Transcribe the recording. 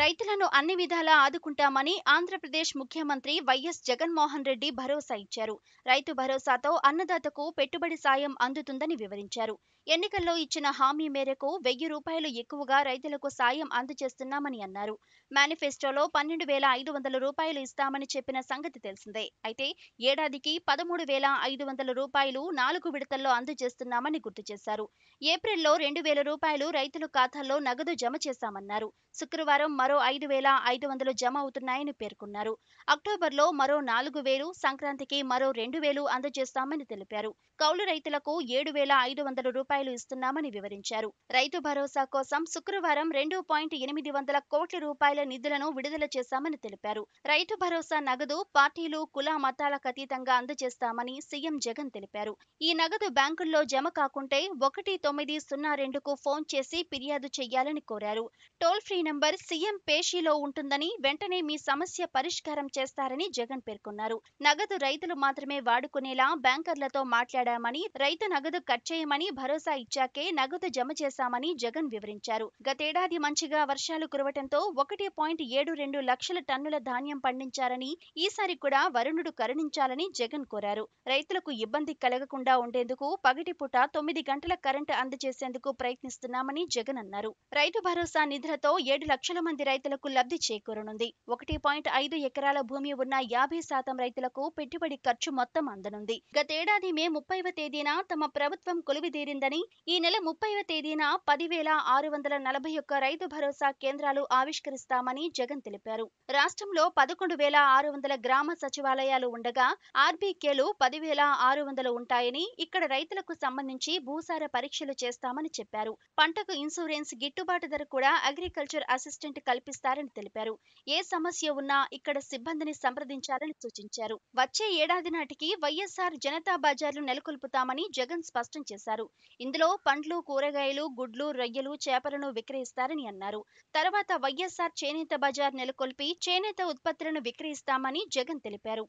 రైతులను అన్ని విధాలా ఆదుకుంటామని ఆంధ్రప్రదేశ్ ముఖ్యమంత్రి వైఎస్ జగన్మోహన్ రెడ్డి భరోసా ఇచ్చారు రైతు భరోసాతో అన్నదాతకు పెట్టుబడి సాయం అందుతుందని వివరించారు ఎన్నికల్లో ఇచ్చిన హామీ మేరకు వెయ్యి రూపాయలు ఎక్కువగా రైతులకు సాయం అందజేస్తున్నామని అన్నారు మేనిఫెస్టోలో పన్నెండు వేల ఐదు వందల రూపాయలు ఇస్తామని చెప్పిన సంగతి తెలిసిందే అయితే ఏడాదికి పదమూడు వేల ఐదు వందల రూపాయలు నాలుగు విడతల్లో అందజేస్తున్నామని గుర్తు చేశారు ఏప్రిల్లో రెండు వేల రూపాయలు రైతుల ఖాతాల్లో నగదు జమ చేశామన్నారు శుక్రవారం మరో ఐదు వేల ఐదు వందలు జమ అవుతున్నాయని పేర్కొన్నారు అక్టోబర్లో మరో నాలుగు వేలు సంక్రాంతికి మరో రెండు వేలు అందజేస్తామని తెలిపారు కౌలు రైతులకు ఏడు వేల ఐదు వందల రూపాయలు ఇస్తున్నామని వివరించారు రైతు భరోసా కోసం శుక్రవారం రెండు పాయింట్ ఎనిమిది వందల కోట్ల రూపాయల నిధులను విడుదల చేశామని తెలిపారు రైతు భరోసా నగదు పార్టీలు కుల మతాలకు అతీతంగా అందజేస్తామని సీఎం జగన్ తెలిపారు ఈ నగదు బ్యాంకుల్లో జమ కాకుంటే ఒకటి తొమ్మిది సున్నా రెండుకు ఫోన్ చేసి ఫిర్యాదు చేయాలని కోరారు టోల్ ఫ్రీ నంబర్ సీఎం పేషీలో ఉంటుందని వెంటనే మీ సమస్య పరిష్కారం చేస్తారని జగన్ పేర్కొన్నారు నగదు రైతులు మాత్రమే వాడుకునేలా బ్యాంకర్లతో మాట్లాడామని రైతు నగదు కట్ చేయమని భరోసా ఇచ్చాకే నగదు జమ చేశామని జగన్ వివరించారు గతేడాది మంచిగా వర్షాలు కురవటంతో ఒకటి పాయింట్ ఏడు రెండు లక్షల టన్నుల ధాన్యం పండించారని ఈసారి కూడా వరుణుడు కరుణించాలని జగన్ కోరారు రైతులకు ఇబ్బంది కలగకుండా ఉండేందుకు పగటిపూట తొమ్మిది గంటల కరెంటు అందజేసేందుకు ప్రయత్నిస్తున్నామని జగన్ అన్నారు రైతు భరోసా నిధులతో ఏడు లక్షల మంది రైతులకు లబ్ధి చేకూరనుంది ఒకటి పాయింట్ ఐదు ఎకరాల భూమి ఉన్న యాభై శాతం రైతులకు పెట్టుబడి ఖర్చు మొత్తం అందనుంది గతేడాది మే ముప్పైవ తేదీన తమ ప్రభుత్వం కొలువిదీరిందని ఈ నెల ముప్పైవ తేదీన పదివేల ఆరు వందల నలభై ఒక్క రైతు భరోసా కేంద్రాలు ఆవిష్కరిస్తామని జగన్ తెలిపారు రాష్ట్రంలో పదకొండు వేల ఆరు వందల గ్రామ సచివాలయాలు ఉండగా ఆర్బీకేలు పదివేల ఆరు వందలు ఉంటాయని ఇక్కడ రైతులకు సంబంధించి భూసార పరీక్షలు చేస్తామని చెప్పారు పంటకు ఇన్సూరెన్స్ గిట్టుబాటు ధర కూడా అగ్రికల్చర్ అసిస్టెంట్ కల్ కల్పిస్తారని తెలిపారు ఏ సమస్య ఉన్నా ఇక్కడ సిబ్బందిని సంప్రదించాలని సూచించారు వచ్చే ఏడాది నాటికి వైఎస్ఆర్ జనతా బజార్లు నెలకొల్పుతామని జగన్ స్పష్టం చేశారు ఇందులో పండ్లు కూరగాయలు గుడ్లు రొయ్యలు చేపలను విక్రయిస్తారని అన్నారు తర్వాత వైఎస్ఆర్ చేనేత బజార్ నెలకొల్పి చేనేత ఉత్పత్తులను విక్రయిస్తామని జగన్ తెలిపారు